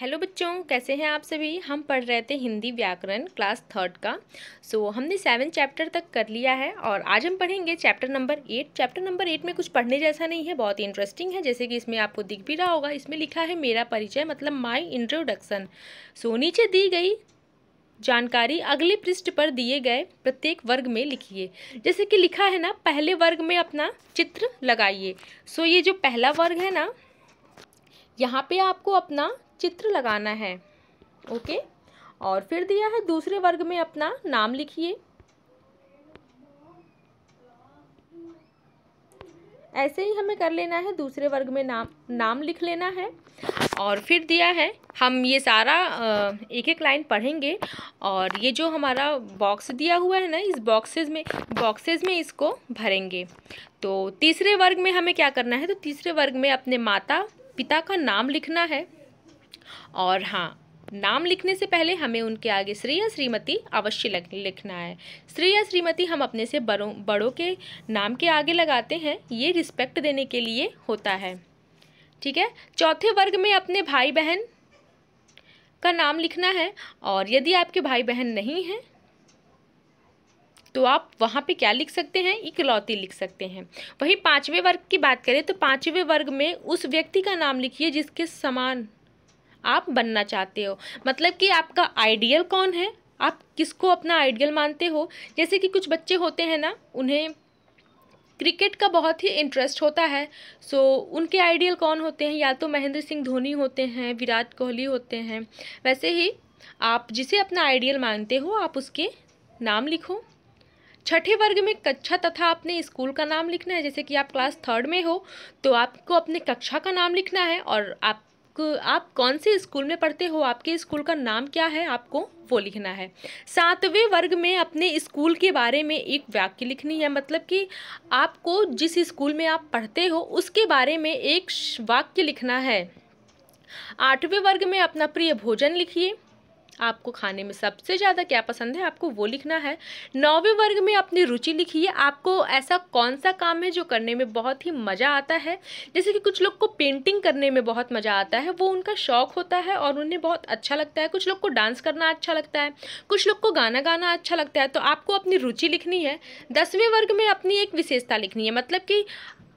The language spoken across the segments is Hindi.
हेलो बच्चों कैसे हैं आप सभी हम पढ़ रहे थे हिंदी व्याकरण क्लास थर्ड का सो so, हमने सेवन चैप्टर तक कर लिया है और आज हम पढ़ेंगे chapter number eight chapter number eight में कुछ पढ़ने जैसा नहीं है बहुत इंटरेस्टिंग है जैसे कि इसमें आपको दिख भी रहा होगा इसमें लिखा है मेरा परिचय मतलब माई इंट्रोडक्शन सो नीचे दी गई जानकारी अगले पृष्ठ पर दिए गए प्रत्येक वर्ग में लिखिए जैसे कि लिखा है ना पहले वर्ग में अपना चित्र लगाइए सो so, ये जो पहला वर्ग है ना यहाँ पे आपको अपना चित्र लगाना है ओके और फिर दिया है दूसरे वर्ग में अपना नाम लिखिए ऐसे ही हमें कर लेना है दूसरे वर्ग में नाम नाम लिख लेना है और फिर दिया है हम ये सारा एक एक लाइन पढ़ेंगे और ये जो हमारा बॉक्स दिया हुआ है ना इस बॉक्सेस में बॉक्सेस में इसको भरेंगे तो तीसरे वर्ग में हमें क्या करना है तो तीसरे वर्ग में अपने माता पिता का नाम लिखना है और हाँ नाम लिखने से पहले हमें उनके आगे श्री या श्रीमती अवश्य लिखना है श्री या श्रीमती हम अपने से बड़ों बड़ों के नाम के आगे लगाते हैं ये रिस्पेक्ट देने के लिए होता है ठीक है चौथे वर्ग में अपने भाई बहन का नाम लिखना है और यदि आपके भाई बहन नहीं हैं तो आप वहाँ पे क्या लिख सकते हैं इकलौती लिख सकते हैं वहीं पाँचवें वर्ग की बात करें तो पाँचवें वर्ग में उस व्यक्ति का नाम लिखिए जिसके समान आप बनना चाहते हो मतलब कि आपका आइडियल कौन है आप किसको अपना आइडियल मानते हो जैसे कि कुछ बच्चे होते हैं ना उन्हें क्रिकेट का बहुत ही इंटरेस्ट होता है सो so, उनके आइडियल कौन होते हैं या तो महेंद्र सिंह धोनी होते हैं विराट कोहली होते हैं वैसे ही आप जिसे अपना आइडियल मानते हो आप उसके नाम लिखो छठे वर्ग में कक्षा तथा अपने स्कूल का नाम लिखना है जैसे कि आप क्लास थर्ड में हो तो आपको अपने कक्षा का नाम लिखना है और आप आप कौन से स्कूल में पढ़ते हो आपके स्कूल का नाम क्या है आपको वो लिखना है सातवें वर्ग में अपने स्कूल के बारे में एक वाक्य लिखनी है मतलब कि आपको जिस स्कूल में आप पढ़ते हो उसके बारे में एक वाक्य लिखना है आठवें वर्ग में अपना प्रिय भोजन लिखिए आपको खाने में सबसे ज़्यादा क्या पसंद है आपको वो लिखना है नौवे वर्ग में अपनी रुचि लिखिए आपको ऐसा कौन सा काम है जो करने में बहुत ही मज़ा आता है जैसे कि कुछ लोग को पेंटिंग करने में बहुत मज़ा आता है वो उनका शौक़ होता है और उन्हें बहुत अच्छा लगता है कुछ लोग को डांस करना अच्छा लगता है कुछ लोग को गाना गाना अच्छा लगता है तो आपको अपनी रुचि लिखनी है दसवें वर्ग में अपनी एक विशेषता लिखनी है मतलब कि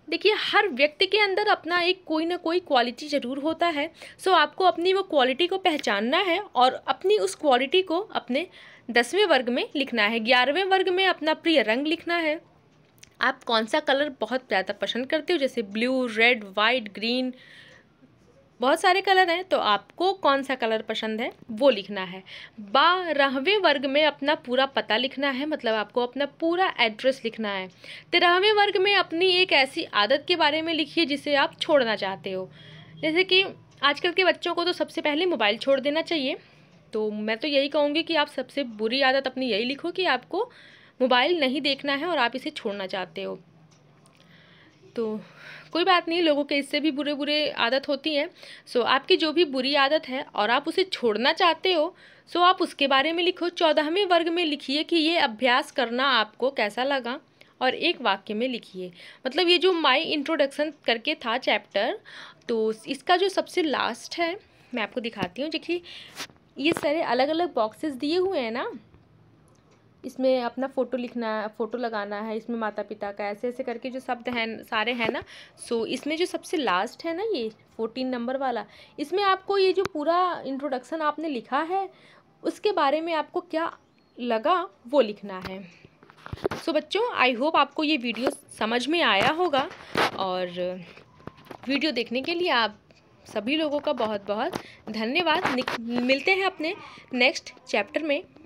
देखिए हर व्यक्ति के अंदर अपना एक कोई ना कोई क्वालिटी ज़रूर होता है सो आपको अपनी वो क्वालिटी को पहचानना है और अपनी उस क्वालिटी को अपने दसवें वर्ग में लिखना है ग्यारहवें वर्ग में अपना प्रिय रंग लिखना है आप कौन सा कलर बहुत ज़्यादा पसंद करते हो जैसे ब्लू रेड वाइट ग्रीन बहुत सारे कलर हैं तो आपको कौन सा कलर पसंद है वो लिखना है बारहवें वर्ग में अपना पूरा पता लिखना है मतलब आपको अपना पूरा एड्रेस लिखना है तेरहवें वर्ग में अपनी एक ऐसी आदत के बारे में लिखिए जिसे आप छोड़ना चाहते हो जैसे कि आजकल के बच्चों को तो सबसे पहले मोबाइल छोड़ देना चाहिए तो मैं तो यही कहूँगी कि आप सबसे बुरी आदत अपनी यही लिखो कि आपको मोबाइल नहीं देखना है और आप इसे छोड़ना चाहते हो तो कोई बात नहीं लोगों के इससे भी बुरे बुरे आदत होती हैं सो आपकी जो भी बुरी आदत है और आप उसे छोड़ना चाहते हो सो आप उसके बारे में लिखो चौदहवें वर्ग में लिखिए कि ये अभ्यास करना आपको कैसा लगा और एक वाक्य में लिखिए मतलब ये जो माई इंट्रोडक्शन करके था चैप्टर तो इसका जो सबसे लास्ट है मैं आपको दिखाती हूँ देखिए ये सारे अलग अलग बॉक्सेस दिए हुए हैं ना इसमें अपना फ़ोटो लिखना है फ़ोटो लगाना है इसमें माता पिता का ऐसे ऐसे करके जो शब्द हैं सारे हैं ना सो इसमें जो सबसे लास्ट है ना ये फोर्टीन नंबर वाला इसमें आपको ये जो पूरा इंट्रोडक्शन आपने लिखा है उसके बारे में आपको क्या लगा वो लिखना है सो so, बच्चों आई होप आपको ये वीडियो समझ में आया होगा और वीडियो देखने के लिए आप सभी लोगों का बहुत बहुत धन्यवाद मिलते हैं अपने नेक्स्ट चैप्टर में